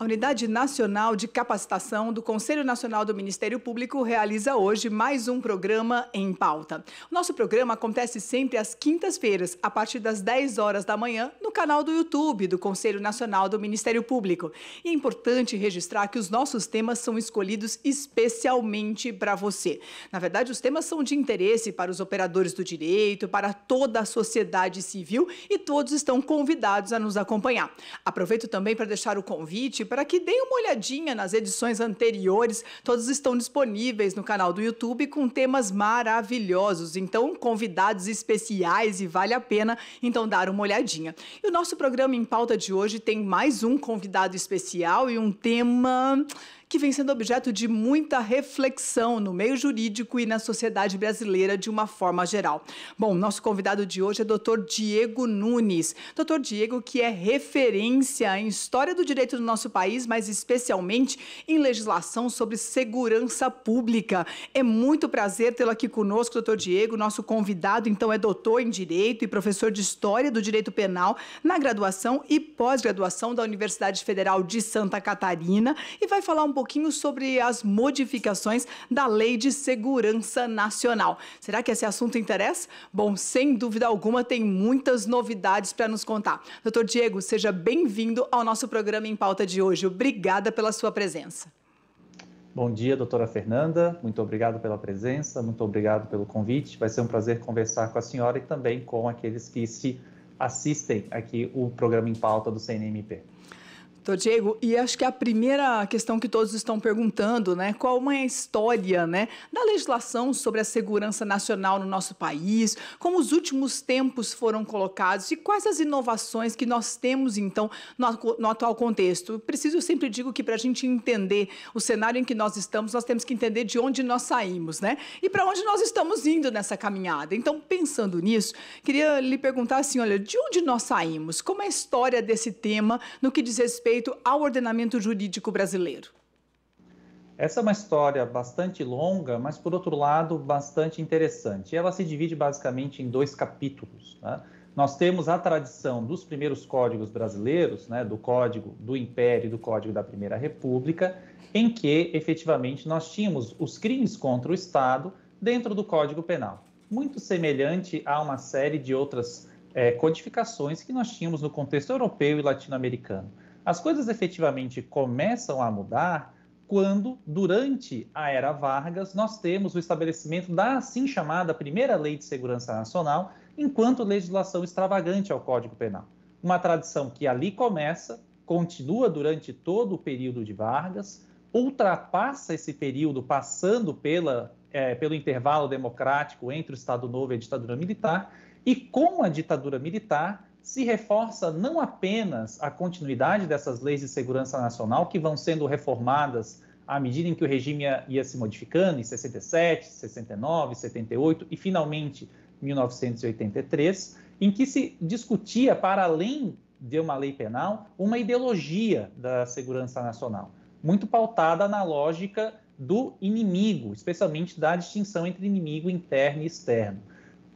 A Unidade Nacional de Capacitação do Conselho Nacional do Ministério Público realiza hoje mais um programa em pauta. O nosso programa acontece sempre às quintas-feiras, a partir das 10 horas da manhã, no canal do YouTube do Conselho Nacional do Ministério Público. E é importante registrar que os nossos temas são escolhidos especialmente para você. Na verdade, os temas são de interesse para os operadores do direito, para toda a sociedade civil e todos estão convidados a nos acompanhar. Aproveito também para deixar o convite para que deem uma olhadinha nas edições anteriores. Todos estão disponíveis no canal do YouTube com temas maravilhosos. Então, convidados especiais e vale a pena então dar uma olhadinha. E o nosso programa em pauta de hoje tem mais um convidado especial e um tema que vem sendo objeto de muita reflexão no meio jurídico e na sociedade brasileira de uma forma geral. Bom, nosso convidado de hoje é o Dr. Diego Nunes. Dr. Diego, que é referência em história do direito do nosso país, mas especialmente em legislação sobre segurança pública. É muito prazer tê-lo aqui conosco, doutor Diego. Nosso convidado, então, é doutor em Direito e professor de História do Direito Penal na graduação e pós-graduação da Universidade Federal de Santa Catarina e vai falar um pouquinho sobre as modificações da Lei de Segurança Nacional. Será que esse assunto interessa? Bom, sem dúvida alguma, tem muitas novidades para nos contar. Doutor Diego, seja bem-vindo ao nosso programa em pauta de hoje. Obrigada pela sua presença. Bom dia, doutora Fernanda. Muito obrigado pela presença, muito obrigado pelo convite. Vai ser um prazer conversar com a senhora e também com aqueles que se assistem aqui o programa em pauta do CNMP. Doutor Diego, e acho que a primeira questão que todos estão perguntando, né? Qual é uma história, né, da legislação sobre a segurança nacional no nosso país? Como os últimos tempos foram colocados e quais as inovações que nós temos então no, no atual contexto? Eu preciso eu sempre digo que para a gente entender o cenário em que nós estamos, nós temos que entender de onde nós saímos, né? E para onde nós estamos indo nessa caminhada. Então, pensando nisso, queria lhe perguntar assim, olha, de onde nós saímos? Como é a história desse tema no que diz respeito ao ordenamento jurídico brasileiro? Essa é uma história bastante longa, mas por outro lado bastante interessante. Ela se divide basicamente em dois capítulos. Né? Nós temos a tradição dos primeiros códigos brasileiros, né, do Código do Império e do Código da Primeira República, em que efetivamente nós tínhamos os crimes contra o Estado dentro do Código Penal, muito semelhante a uma série de outras é, codificações que nós tínhamos no contexto europeu e latino-americano. As coisas efetivamente começam a mudar quando, durante a era Vargas, nós temos o estabelecimento da assim chamada primeira Lei de Segurança Nacional, enquanto legislação extravagante ao Código Penal. Uma tradição que ali começa, continua durante todo o período de Vargas, ultrapassa esse período, passando pela, é, pelo intervalo democrático entre o Estado Novo e a ditadura militar, e com a ditadura militar se reforça não apenas a continuidade dessas leis de segurança nacional que vão sendo reformadas à medida em que o regime ia, ia se modificando, em 67, 69, 78 e finalmente 1983, em que se discutia, para além de uma lei penal, uma ideologia da segurança nacional, muito pautada na lógica do inimigo, especialmente da distinção entre inimigo interno e externo.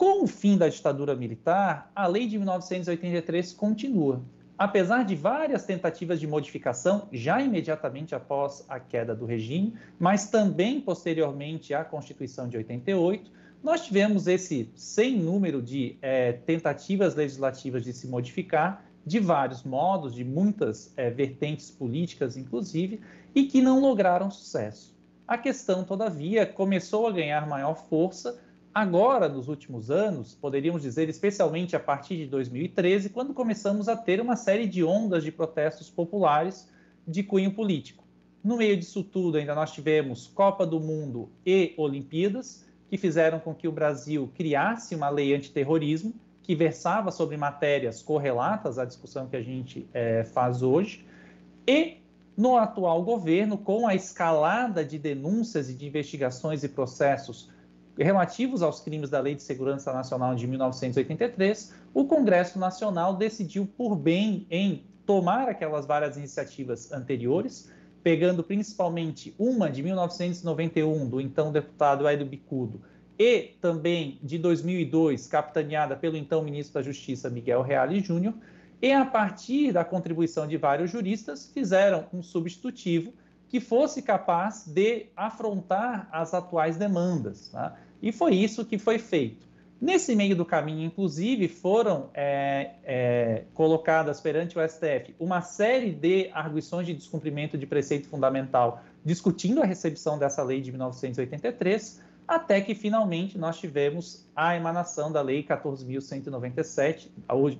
Com o fim da ditadura militar, a lei de 1983 continua, apesar de várias tentativas de modificação já imediatamente após a queda do regime, mas também posteriormente à Constituição de 88, nós tivemos esse sem número de é, tentativas legislativas de se modificar de vários modos, de muitas é, vertentes políticas, inclusive, e que não lograram sucesso. A questão, todavia, começou a ganhar maior força Agora, nos últimos anos, poderíamos dizer especialmente a partir de 2013, quando começamos a ter uma série de ondas de protestos populares de cunho político. No meio disso tudo, ainda nós tivemos Copa do Mundo e Olimpíadas, que fizeram com que o Brasil criasse uma lei antiterrorismo, que versava sobre matérias correlatas à discussão que a gente é, faz hoje. E no atual governo, com a escalada de denúncias e de investigações e processos relativos aos crimes da Lei de Segurança Nacional de 1983, o Congresso Nacional decidiu por bem em tomar aquelas várias iniciativas anteriores, pegando principalmente uma de 1991 do então deputado Hélio Bicudo e também de 2002, capitaneada pelo então ministro da Justiça Miguel Reale Júnior, e a partir da contribuição de vários juristas, fizeram um substitutivo que fosse capaz de afrontar as atuais demandas. Tá? E foi isso que foi feito. Nesse meio do caminho, inclusive, foram é, é, colocadas perante o STF uma série de arguições de descumprimento de preceito fundamental, discutindo a recepção dessa lei de 1983, até que finalmente nós tivemos a emanação da Lei 14.197,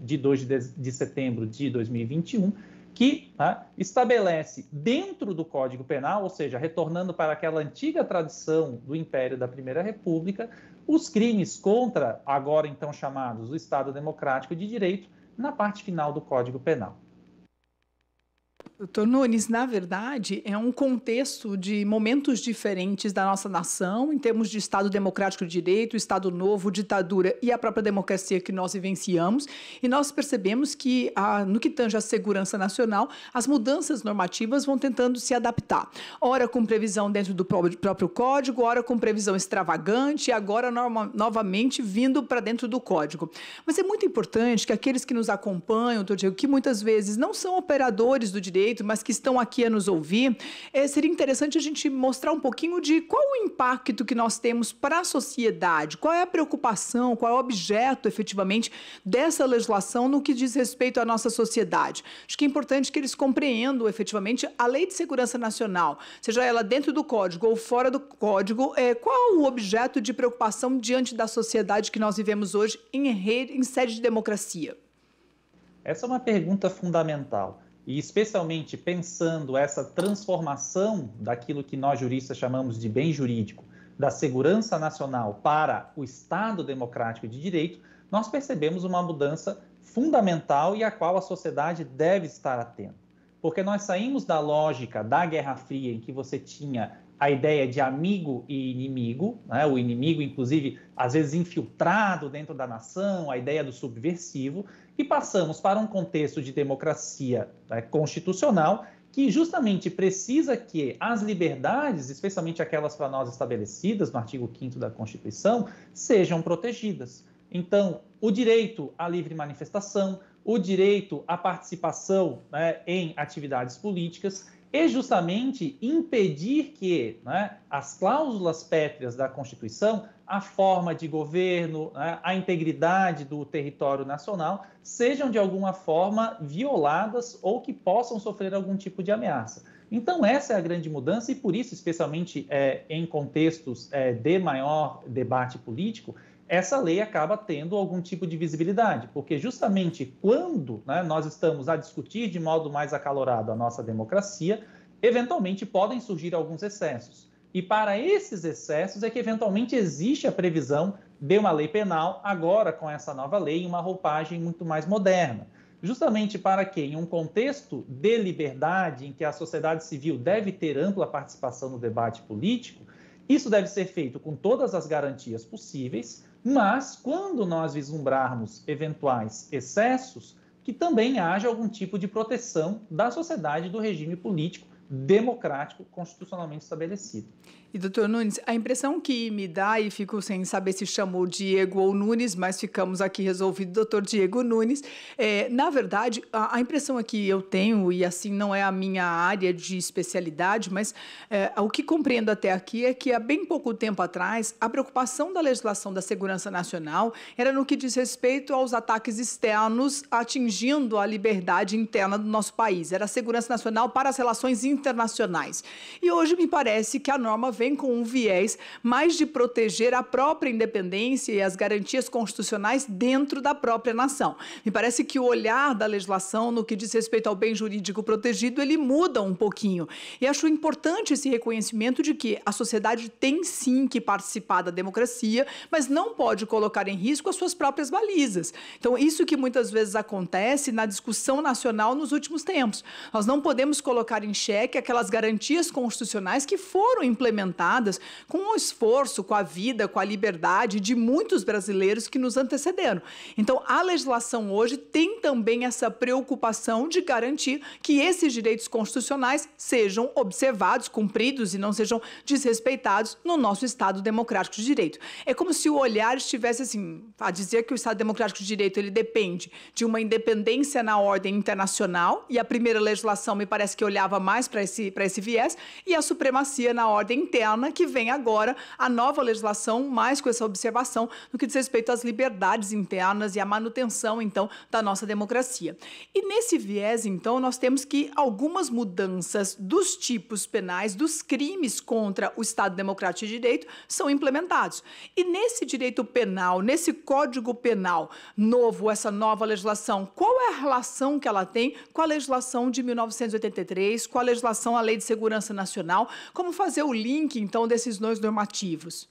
de 2 de setembro de 2021, que tá, estabelece dentro do Código Penal, ou seja, retornando para aquela antiga tradição do Império da Primeira República, os crimes contra, agora então chamados, o Estado Democrático de Direito, na parte final do Código Penal. Doutor Nunes, na verdade, é um contexto de momentos diferentes da nossa nação, em termos de Estado democrático de direito, Estado novo, ditadura e a própria democracia que nós vivenciamos. E nós percebemos que, a, no que tange à segurança nacional, as mudanças normativas vão tentando se adaptar. Ora com previsão dentro do próprio código, ora com previsão extravagante, e agora norma, novamente vindo para dentro do código. Mas é muito importante que aqueles que nos acompanham, doutor Diego, que muitas vezes não são operadores do direito, direito, mas que estão aqui a nos ouvir, é, seria interessante a gente mostrar um pouquinho de qual o impacto que nós temos para a sociedade, qual é a preocupação, qual é o objeto efetivamente dessa legislação no que diz respeito à nossa sociedade. Acho que é importante que eles compreendam efetivamente a Lei de Segurança Nacional, seja ela dentro do código ou fora do código, é, qual o objeto de preocupação diante da sociedade que nós vivemos hoje em, rede, em sede de democracia? Essa é uma pergunta fundamental e especialmente pensando essa transformação daquilo que nós juristas chamamos de bem jurídico, da segurança nacional para o Estado democrático de direito, nós percebemos uma mudança fundamental e a qual a sociedade deve estar atenta. Porque nós saímos da lógica da Guerra Fria, em que você tinha a ideia de amigo e inimigo, né? o inimigo, inclusive, às vezes infiltrado dentro da nação, a ideia do subversivo, e passamos para um contexto de democracia né, constitucional que justamente precisa que as liberdades, especialmente aquelas para nós estabelecidas no artigo 5 da Constituição, sejam protegidas. Então, o direito à livre manifestação, o direito à participação né, em atividades políticas e justamente impedir que né, as cláusulas pétreas da Constituição a forma de governo, né, a integridade do território nacional, sejam de alguma forma violadas ou que possam sofrer algum tipo de ameaça. Então, essa é a grande mudança, e por isso, especialmente é, em contextos é, de maior debate político, essa lei acaba tendo algum tipo de visibilidade, porque justamente quando né, nós estamos a discutir de modo mais acalorado a nossa democracia, eventualmente podem surgir alguns excessos. E para esses excessos é que eventualmente existe a previsão de uma lei penal, agora com essa nova lei, uma roupagem muito mais moderna. Justamente para que, em um contexto de liberdade, em que a sociedade civil deve ter ampla participação no debate político, isso deve ser feito com todas as garantias possíveis, mas quando nós vislumbrarmos eventuais excessos, que também haja algum tipo de proteção da sociedade do regime político democrático constitucionalmente estabelecido. E doutor Nunes, a impressão que me dá, e fico sem saber se chamou Diego ou Nunes, mas ficamos aqui resolvido, doutor Diego Nunes, é, na verdade, a, a, impressão que eu tenho, e assim não é a minha área de especialidade, mas é, o que compreendo até aqui é que há bem pouco tempo atrás, a preocupação da legislação da segurança nacional era no que diz respeito aos ataques externos atingindo a liberdade interna do nosso país. Era a segurança nacional para as relações internacionais. E hoje me parece que a norma vem vem com um viés mais de proteger a própria independência e as garantias constitucionais dentro da própria nação. Me parece que o olhar da legislação no que diz respeito ao bem jurídico protegido, ele muda um pouquinho. E acho importante esse reconhecimento de que a sociedade tem sim que participar da democracia, mas não pode colocar em risco as suas próprias balizas. Então, isso que muitas vezes acontece na discussão nacional nos últimos tempos. Nós não podemos colocar em xeque aquelas garantias constitucionais que foram implementadas alimentadas com o esforço, com a vida, com a liberdade de muitos brasileiros que nos antecederam. Então, a legislação hoje tem também essa preocupação de garantir que esses direitos constitucionais sejam observados, cumpridos e não sejam desrespeitados no nosso Estado democrático de direito. É como se o olhar estivesse assim, a dizer que o Estado democrático de direito ele depende de uma independência na ordem internacional e a primeira legislação me parece que olhava mais para esse para esse viés e a supremacia na ordem interna interna é que vem agora a nova legislação, mais com essa observação no que diz respeito às liberdades internas e à manutenção, então, da nossa democracia. E nesse viés, então, nós temos que algumas mudanças dos tipos penais, dos crimes contra o Estado Democrático de Direito, são implementados. E nesse direito penal, nesse Código Penal novo, essa nova legislação, qual é a relação que ela tem com a legislação de 1983, com a legislação, a Lei de Segurança Nacional? Como fazer o link então, desses dois normativos?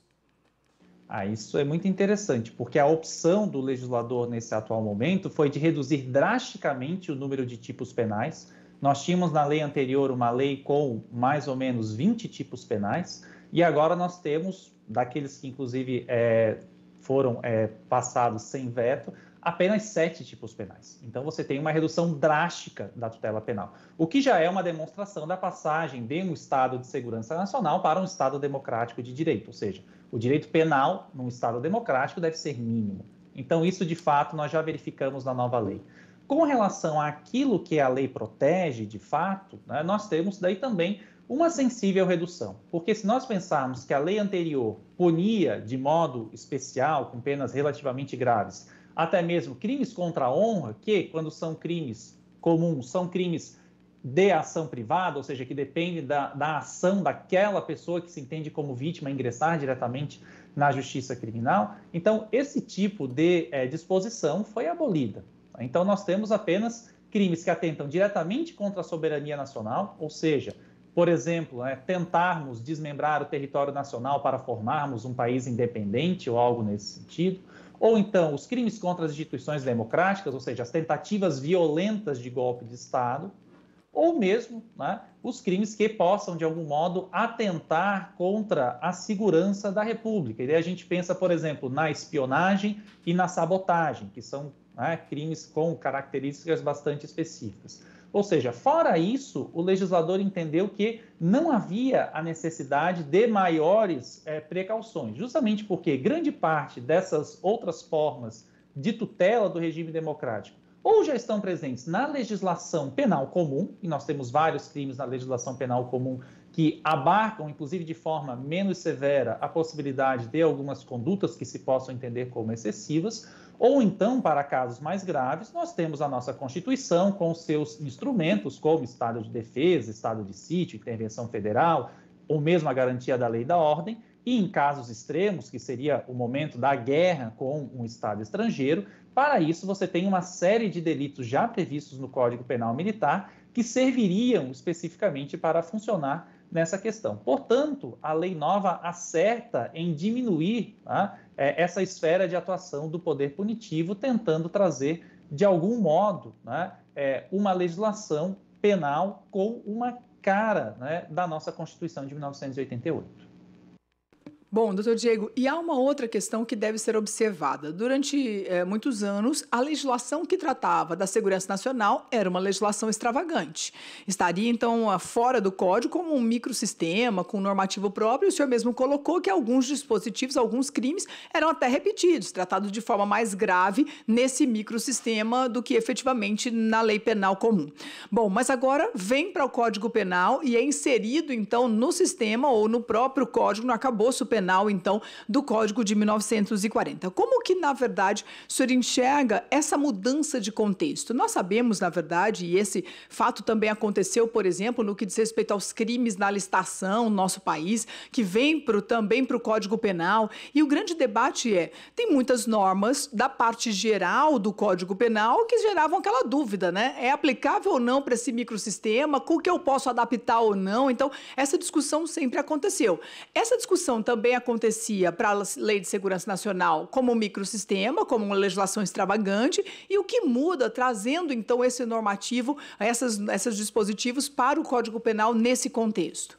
Ah, isso é muito interessante, porque a opção do legislador nesse atual momento foi de reduzir drasticamente o número de tipos penais. Nós tínhamos na lei anterior uma lei com mais ou menos 20 tipos penais, e agora nós temos, daqueles que inclusive é, foram é, passados sem veto, apenas sete tipos penais. Então você tem uma redução drástica da tutela penal, o que já é uma demonstração da passagem de um Estado de segurança nacional para um Estado democrático de direito, ou seja, o direito penal num Estado democrático deve ser mínimo. Então isso de fato nós já verificamos na nova lei. Com relação àquilo que a lei protege de fato, né, nós temos daí também uma sensível redução, porque se nós pensarmos que a lei anterior punia de modo especial, com penas relativamente graves, até mesmo crimes contra a honra, que, quando são crimes comuns, são crimes de ação privada, ou seja, que depende da, da ação daquela pessoa que se entende como vítima ingressar diretamente na justiça criminal. Então, esse tipo de é, disposição foi abolida. Então, nós temos apenas crimes que atentam diretamente contra a soberania nacional, ou seja, por exemplo, né, tentarmos desmembrar o território nacional para formarmos um país independente ou algo nesse sentido, ou então os crimes contra as instituições democráticas, ou seja, as tentativas violentas de golpe de Estado, ou mesmo né, os crimes que possam, de algum modo, atentar contra a segurança da República. E aí a gente pensa, por exemplo, na espionagem e na sabotagem, que são né, crimes com características bastante específicas. Ou seja, fora isso, o legislador entendeu que não havia a necessidade de maiores é, precauções, justamente porque grande parte dessas outras formas de tutela do regime democrático ou já estão presentes na legislação penal comum, e nós temos vários crimes na legislação penal comum que abarcam, inclusive de forma menos severa, a possibilidade de algumas condutas que se possam entender como excessivas, ou então, para casos mais graves, nós temos a nossa Constituição com seus instrumentos, como estado de defesa, estado de sítio, intervenção federal, ou mesmo a garantia da lei e da ordem, e em casos extremos, que seria o momento da guerra com um Estado estrangeiro, para isso você tem uma série de delitos já previstos no Código Penal Militar que serviriam especificamente para funcionar nessa questão. Portanto, a lei nova acerta em diminuir tá, é, essa esfera de atuação do poder punitivo, tentando trazer, de algum modo, né, é, uma legislação penal com uma cara né, da nossa Constituição de 1988. Bom, doutor Diego, e há uma outra questão que deve ser observada. Durante é, muitos anos, a legislação que tratava da segurança nacional era uma legislação extravagante. Estaria, então, ah, fora do código como um microsistema, com um normativo próprio. O senhor mesmo colocou que alguns dispositivos, alguns crimes eram até repetidos, tratados de forma mais grave nesse microsistema do que efetivamente na lei penal comum. Bom, mas agora vem para o Código Penal e é inserido, então, no sistema ou no próprio código, no arcabouço penal Penal, então, do Código de 1940. Como que, na verdade, o senhor enxerga essa mudança de contexto? Nós sabemos, na verdade, e esse fato também aconteceu, por exemplo, no que diz respeito aos crimes na listação no nosso país, que vem pro, também para o Código Penal. E o grande debate é: tem muitas normas da parte geral do Código Penal que geravam aquela dúvida, né? É aplicável ou não para esse microsistema? Com o que eu posso adaptar ou não? Então, essa discussão sempre aconteceu. Essa discussão também também acontecia para a Lei de Segurança Nacional como um microsistema, como uma legislação extravagante, e o que muda, trazendo então esse normativo, essas, esses dispositivos para o Código Penal nesse contexto?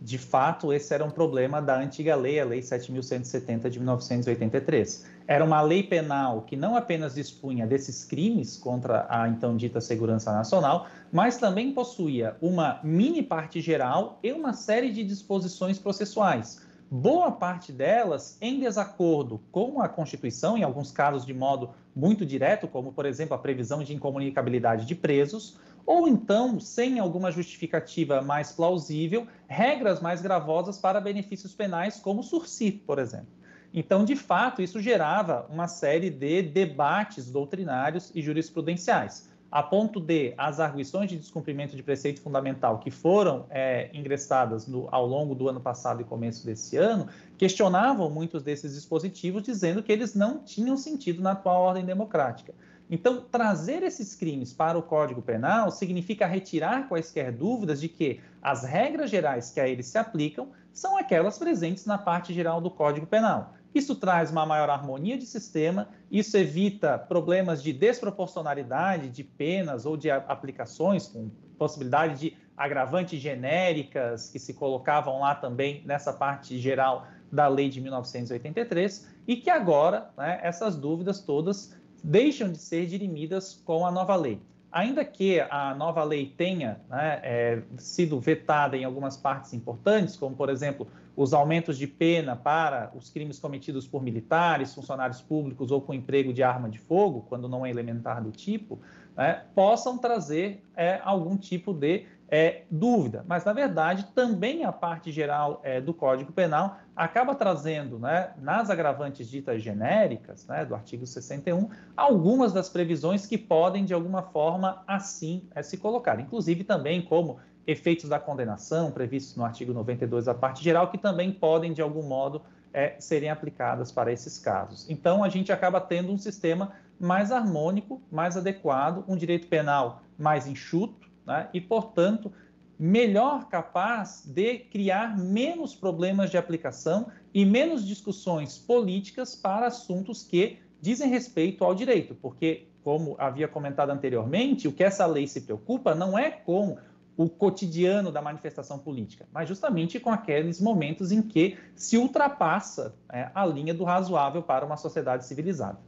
De fato, esse era um problema da antiga lei, a Lei 7.170 de 1983. Era uma lei penal que não apenas dispunha desses crimes contra a então dita segurança nacional, mas também possuía uma mini parte geral e uma série de disposições processuais boa parte delas em desacordo com a Constituição, em alguns casos de modo muito direto, como, por exemplo, a previsão de incomunicabilidade de presos, ou então, sem alguma justificativa mais plausível, regras mais gravosas para benefícios penais, como sursi, por exemplo. Então, de fato, isso gerava uma série de debates doutrinários e jurisprudenciais a ponto de as arguições de descumprimento de preceito fundamental que foram é, ingressadas no, ao longo do ano passado e começo desse ano questionavam muitos desses dispositivos, dizendo que eles não tinham sentido na atual ordem democrática. Então, trazer esses crimes para o Código Penal significa retirar quaisquer dúvidas de que as regras gerais que a eles se aplicam são aquelas presentes na parte geral do Código Penal. Isso traz uma maior harmonia de sistema, isso evita problemas de desproporcionalidade de penas ou de aplicações, com possibilidade de agravantes genéricas que se colocavam lá também nessa parte geral da lei de 1983, e que agora né, essas dúvidas todas deixam de ser dirimidas com a nova lei. Ainda que a nova lei tenha né, é, sido vetada em algumas partes importantes, como, por exemplo, os aumentos de pena para os crimes cometidos por militares, funcionários públicos ou com emprego de arma de fogo, quando não é elementar do tipo, né, possam trazer é, algum tipo de é, dúvida, mas na verdade também a parte geral é, do Código Penal acaba trazendo, né, nas agravantes ditas genéricas, né, do artigo 61, algumas das previsões que podem de alguma forma assim é, se colocar, inclusive também como efeitos da condenação previstos no artigo 92 da parte geral, que também podem de algum modo é, serem aplicadas para esses casos. Então a gente acaba tendo um sistema mais harmônico, mais adequado, um direito penal mais enxuto né? e, portanto, melhor capaz de criar menos problemas de aplicação e menos discussões políticas para assuntos que dizem respeito ao direito, porque, como havia comentado anteriormente, o que essa lei se preocupa não é com o cotidiano da manifestação política, mas justamente com aqueles momentos em que se ultrapassa é, a linha do razoável para uma sociedade civilizada.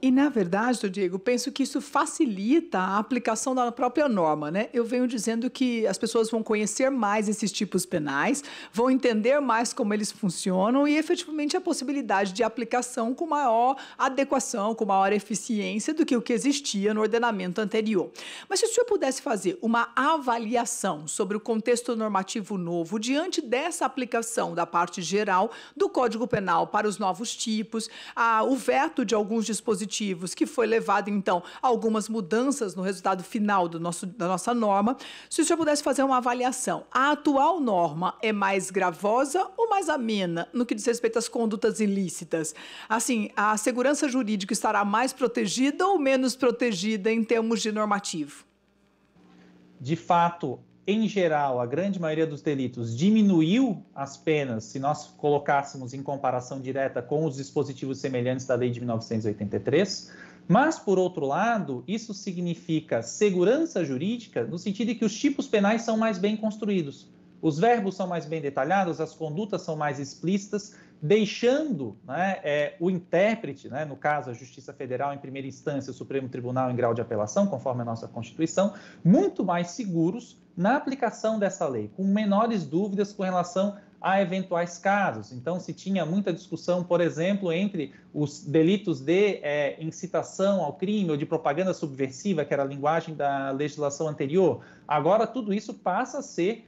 E, na verdade, Diego, penso que isso facilita a aplicação da própria norma, né? Eu venho dizendo que as pessoas vão conhecer mais esses tipos penais, vão entender mais como eles funcionam e, efetivamente, a possibilidade de aplicação com maior adequação, com maior eficiência do que o que existia no ordenamento anterior. Mas se o senhor pudesse fazer uma avaliação sobre o contexto normativo novo diante dessa aplicação da parte geral do Código Penal para os novos tipos, a, o veto de alguns dispositivos positivos, que foi levado, então, a algumas mudanças no resultado final do nosso, da nossa norma. Se o senhor pudesse fazer uma avaliação, a atual norma é mais gravosa ou mais amena no que diz respeito às condutas ilícitas? Assim, a segurança jurídica estará mais protegida ou menos protegida em termos de normativo? De fato, em geral, a grande maioria dos delitos diminuiu as penas se nós colocássemos em comparação direta com os dispositivos semelhantes da lei de 1983. Mas, por outro lado, isso significa segurança jurídica no sentido de que os tipos penais são mais bem construídos. Os verbos são mais bem detalhados, as condutas são mais explícitas deixando né, é, o intérprete, né, no caso a Justiça Federal em primeira instância, o Supremo Tribunal em grau de apelação, conforme a nossa Constituição, muito mais seguros na aplicação dessa lei, com menores dúvidas com relação a eventuais casos. Então, se tinha muita discussão, por exemplo, entre os delitos de é, incitação ao crime ou de propaganda subversiva, que era a linguagem da legislação anterior, agora tudo isso passa a ser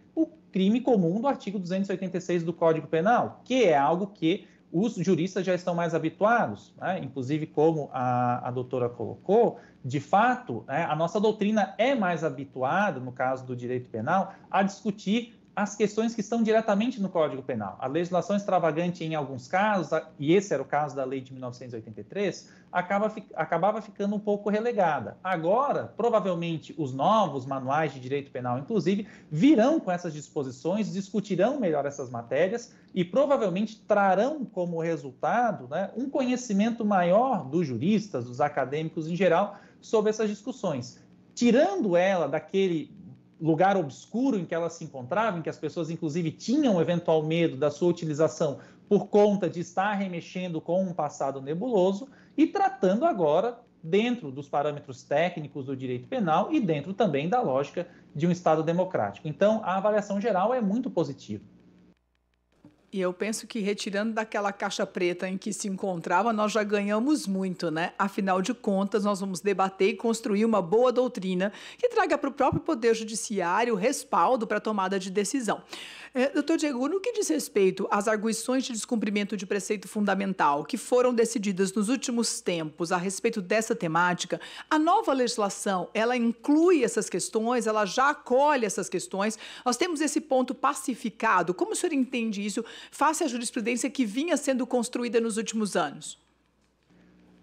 crime comum do artigo 286 do Código Penal, que é algo que os juristas já estão mais habituados, né? inclusive como a, a doutora colocou, de fato, né, a nossa doutrina é mais habituada, no caso do direito penal, a discutir as questões que estão diretamente no Código Penal. A legislação extravagante, em alguns casos, e esse era o caso da lei de 1983, acaba, acabava ficando um pouco relegada. Agora, provavelmente, os novos manuais de direito penal, inclusive, virão com essas disposições, discutirão melhor essas matérias e provavelmente trarão como resultado né, um conhecimento maior dos juristas, dos acadêmicos em geral, sobre essas discussões tirando ela daquele lugar obscuro em que ela se encontrava, em que as pessoas, inclusive, tinham eventual medo da sua utilização por conta de estar remexendo com um passado nebuloso, e tratando agora dentro dos parâmetros técnicos do direito penal e dentro também da lógica de um Estado democrático. Então, a avaliação geral é muito positiva. E eu penso que retirando daquela caixa preta em que se encontrava, nós já ganhamos muito, né? Afinal de contas, nós vamos debater e construir uma boa doutrina que traga para o próprio Poder Judiciário respaldo para a tomada de decisão. É, doutor Diego, no que diz respeito às arguições de descumprimento de preceito fundamental que foram decididas nos últimos tempos a respeito dessa temática, a nova legislação, ela inclui essas questões, ela já acolhe essas questões, nós temos esse ponto pacificado. Como o senhor entende isso? face à jurisprudência que vinha sendo construída nos últimos anos?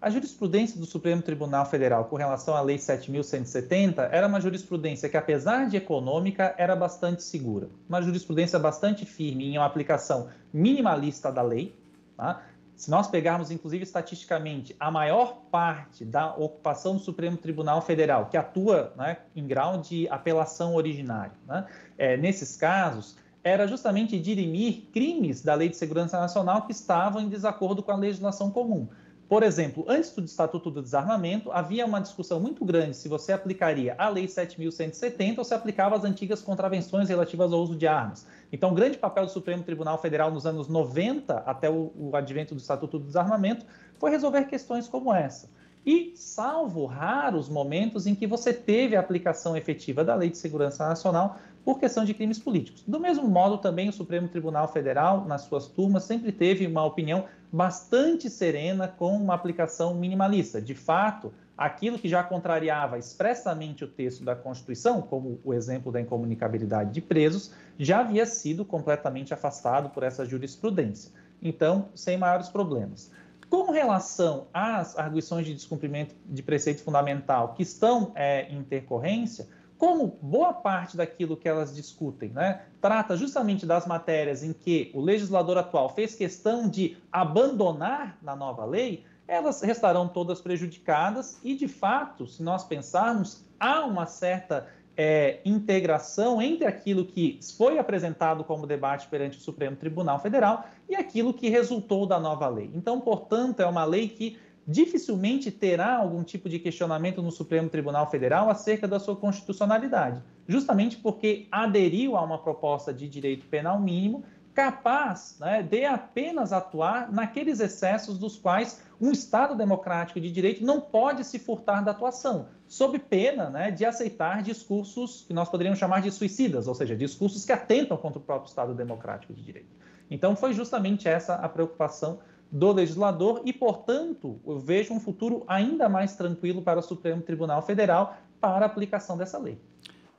A jurisprudência do Supremo Tribunal Federal com relação à Lei 7.170 era uma jurisprudência que, apesar de econômica, era bastante segura. Uma jurisprudência bastante firme em uma aplicação minimalista da lei. Tá? Se nós pegarmos, inclusive, estatisticamente, a maior parte da ocupação do Supremo Tribunal Federal, que atua né, em grau de apelação originária, né? é, nesses casos, era justamente dirimir crimes da Lei de Segurança Nacional que estavam em desacordo com a legislação comum. Por exemplo, antes do Estatuto do Desarmamento, havia uma discussão muito grande se você aplicaria a Lei 7.170 ou se aplicava as antigas contravenções relativas ao uso de armas. Então, o grande papel do Supremo Tribunal Federal nos anos 90, até o, o advento do Estatuto do Desarmamento, foi resolver questões como essa e salvo raros momentos em que você teve a aplicação efetiva da Lei de Segurança Nacional por questão de crimes políticos. Do mesmo modo, também o Supremo Tribunal Federal, nas suas turmas, sempre teve uma opinião bastante serena com uma aplicação minimalista. De fato, aquilo que já contrariava expressamente o texto da Constituição, como o exemplo da incomunicabilidade de presos, já havia sido completamente afastado por essa jurisprudência. Então, sem maiores problemas. Com relação às arguições de descumprimento de preceito fundamental que estão é, em intercorrência, como boa parte daquilo que elas discutem né, trata justamente das matérias em que o legislador atual fez questão de abandonar na nova lei, elas restarão todas prejudicadas e, de fato, se nós pensarmos, há uma certa é, integração entre aquilo que foi apresentado como debate perante o Supremo Tribunal Federal e aquilo que resultou da nova lei. Então, portanto, é uma lei que dificilmente terá algum tipo de questionamento no Supremo Tribunal Federal acerca da sua constitucionalidade, justamente porque aderiu a uma proposta de direito penal mínimo capaz né, de apenas atuar naqueles excessos dos quais um Estado democrático de direito não pode se furtar da atuação sob pena né, de aceitar discursos que nós poderíamos chamar de suicidas, ou seja, discursos que atentam contra o próprio Estado democrático de direito. Então, foi justamente essa a preocupação do legislador e, portanto, eu vejo um futuro ainda mais tranquilo para o Supremo Tribunal Federal para a aplicação dessa lei.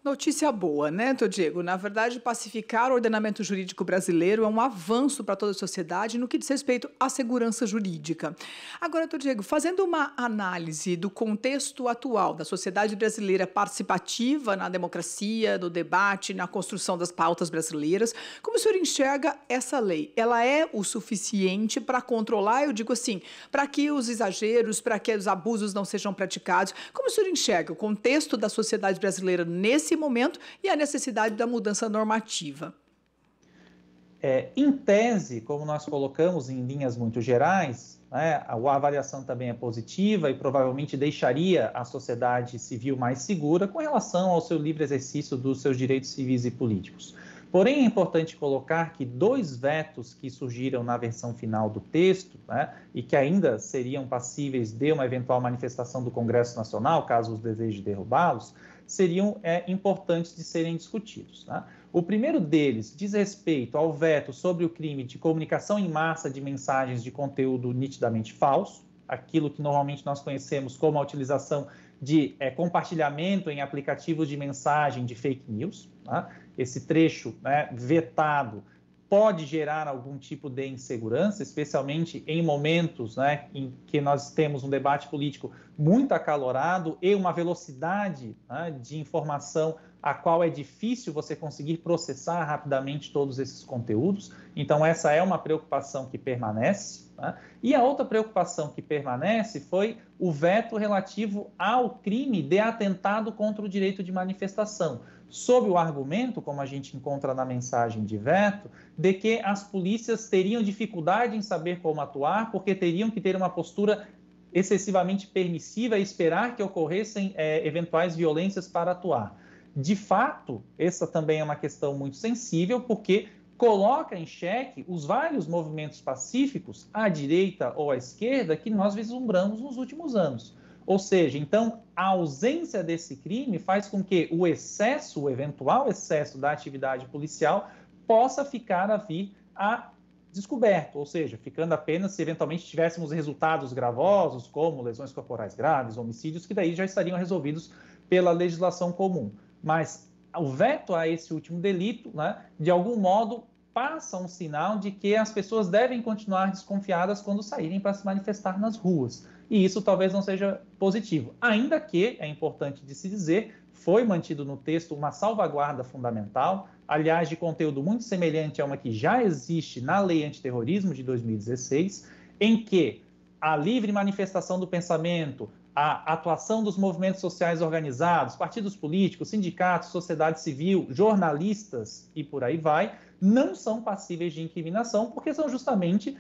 Notícia boa, né, Diego? Na verdade, pacificar o ordenamento jurídico brasileiro é um avanço para toda a sociedade no que diz respeito à segurança jurídica. Agora, Diego, fazendo uma análise do contexto atual da sociedade brasileira participativa na democracia, no debate, na construção das pautas brasileiras, como o senhor enxerga essa lei? Ela é o suficiente para controlar, eu digo assim, para que os exageros, para que os abusos não sejam praticados? Como o senhor enxerga o contexto da sociedade brasileira nesse esse momento e a necessidade da mudança normativa? É, em tese, como nós colocamos em linhas muito gerais, né, a avaliação também é positiva e provavelmente deixaria a sociedade civil mais segura com relação ao seu livre exercício dos seus direitos civis e políticos. Porém, é importante colocar que dois vetos que surgiram na versão final do texto, né, e que ainda seriam passíveis de uma eventual manifestação do Congresso Nacional, caso os deseje derrubá-los, seriam é, importantes de serem discutidos. Tá? O primeiro deles diz respeito ao veto sobre o crime de comunicação em massa de mensagens de conteúdo nitidamente falso, aquilo que normalmente nós conhecemos como a utilização de é, compartilhamento em aplicativos de mensagem de fake news. Tá? Esse trecho né, vetado pode gerar algum tipo de insegurança, especialmente em momentos né, em que nós temos um debate político muito acalorado e uma velocidade né, de informação a qual é difícil você conseguir processar rapidamente todos esses conteúdos. Então, essa é uma preocupação que permanece. Né? E a outra preocupação que permanece foi o veto relativo ao crime de atentado contra o direito de manifestação sob o argumento, como a gente encontra na mensagem de veto, de que as polícias teriam dificuldade em saber como atuar, porque teriam que ter uma postura excessivamente permissiva e esperar que ocorressem é, eventuais violências para atuar. De fato, essa também é uma questão muito sensível, porque coloca em xeque os vários movimentos pacíficos, à direita ou à esquerda, que nós vislumbramos nos últimos anos. Ou seja, então a ausência desse crime faz com que o excesso, o eventual excesso da atividade policial possa ficar a vir a descoberto, ou seja, ficando apenas se eventualmente tivéssemos resultados gravosos, como lesões corporais graves, homicídios, que daí já estariam resolvidos pela legislação comum. Mas o veto a esse último delito, né, de algum modo, passa um sinal de que as pessoas devem continuar desconfiadas quando saírem para se manifestar nas ruas e isso talvez não seja positivo. Ainda que, é importante de se dizer, foi mantido no texto uma salvaguarda fundamental, aliás, de conteúdo muito semelhante a uma que já existe na Lei Antiterrorismo de 2016, em que a livre manifestação do pensamento, a atuação dos movimentos sociais organizados, partidos políticos, sindicatos, sociedade civil, jornalistas e por aí vai, não são passíveis de incriminação, porque são justamente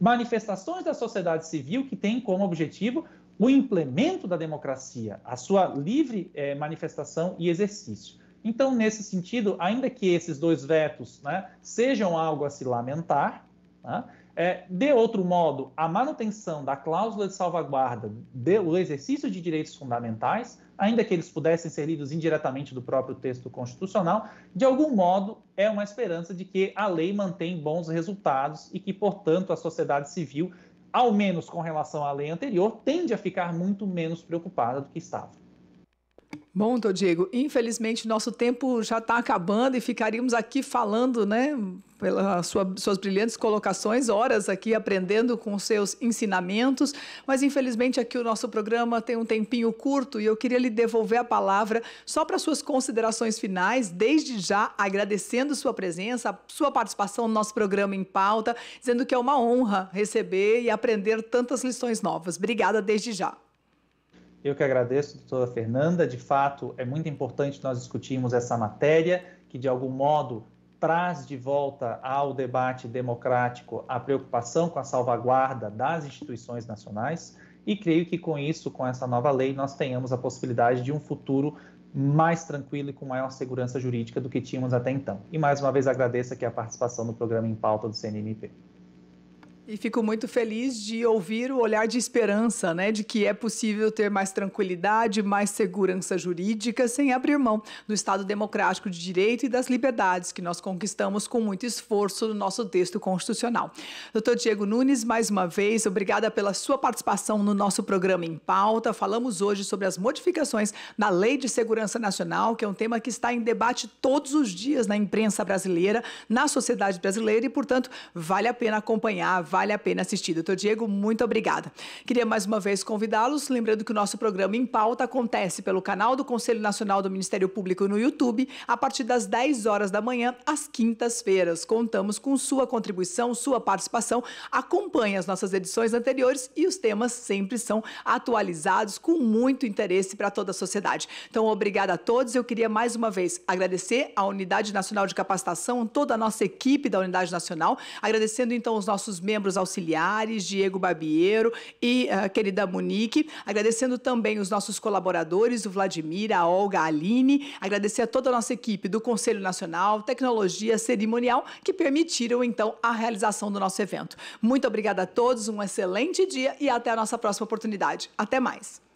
manifestações da sociedade civil que têm como objetivo o implemento da democracia, a sua livre é, manifestação e exercício. Então, nesse sentido, ainda que esses dois vetos né, sejam algo a se lamentar, né, é, de outro modo, a manutenção da cláusula de salvaguarda do exercício de direitos fundamentais, ainda que eles pudessem ser lidos indiretamente do próprio texto constitucional, de algum modo é uma esperança de que a lei mantém bons resultados e que, portanto, a sociedade civil, ao menos com relação à lei anterior, tende a ficar muito menos preocupada do que estava. Bom, doutor Diego, infelizmente nosso tempo já está acabando e ficaríamos aqui falando, né, pelas sua, suas brilhantes colocações, horas aqui aprendendo com seus ensinamentos, mas infelizmente aqui o nosso programa tem um tempinho curto e eu queria lhe devolver a palavra só para suas considerações finais, desde já agradecendo sua presença, sua participação no nosso programa em pauta, dizendo que é uma honra receber e aprender tantas lições novas. Obrigada desde já. Eu que agradeço, doutora Fernanda. De fato, é muito importante nós discutirmos essa matéria, que de algum modo traz de volta ao debate democrático a preocupação com a salvaguarda das instituições nacionais e creio que com isso, com essa nova lei, nós tenhamos a possibilidade de um futuro mais tranquilo e com maior segurança jurídica do que tínhamos até então. E mais uma vez agradeço aqui a participação no programa em pauta do CNMP. E fico muito feliz de ouvir o olhar de esperança, né, de que é possível ter mais tranquilidade, mais segurança jurídica sem abrir mão do Estado democrático de direito e das liberdades que nós conquistamos com muito esforço no nosso texto constitucional. Doutor Diego Nunes, mais uma vez, obrigada pela sua participação no nosso programa em pauta. Falamos hoje sobre as modificações na Lei de Segurança Nacional, que é um tema que está em debate todos os dias na imprensa brasileira, na sociedade brasileira e, portanto, vale a pena acompanhar vale a pena assistir. Doutor Diego, muito obrigada. Queria mais uma vez convidá-los, lembrando que o nosso programa Em Pauta acontece pelo canal do Conselho Nacional do Ministério Público no YouTube, a partir das 10 horas da manhã, às quintas-feiras. Contamos com sua contribuição, sua participação. Acompanhe as nossas edições anteriores e os temas sempre são atualizados com muito interesse para toda a sociedade. Então, obrigada a todos. Eu queria mais uma vez agradecer à Unidade Nacional de Capacitação, toda a nossa equipe da Unidade Nacional, agradecendo então os nossos membros membros auxiliares, Diego Babiero e a eh, querida Monique. Agradecendo também os nossos colaboradores, o Vladimir, a Olga, a Aline. Agradecer a toda a nossa equipe do Conselho Nacional, Tecnologia Cerimonial, que permitiram, então, a realização do nosso evento. Muito obrigada a todos, um excelente dia e até a nossa próxima oportunidade. Até mais!